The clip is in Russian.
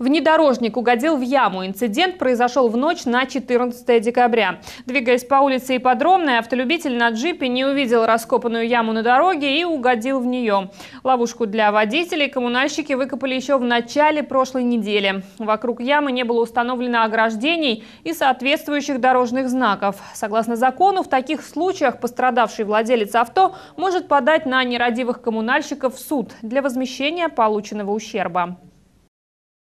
Внедорожник угодил в яму. Инцидент произошел в ночь на 14 декабря. Двигаясь по улице Ипподромной, автолюбитель на джипе не увидел раскопанную яму на дороге и угодил в нее. Ловушку для водителей коммунальщики выкопали еще в начале прошлой недели. Вокруг ямы не было установлено ограждений и соответствующих дорожных знаков. Согласно закону, в таких случаях пострадавший владелец авто может подать на нерадивых коммунальщиков в суд для возмещения полученного ущерба.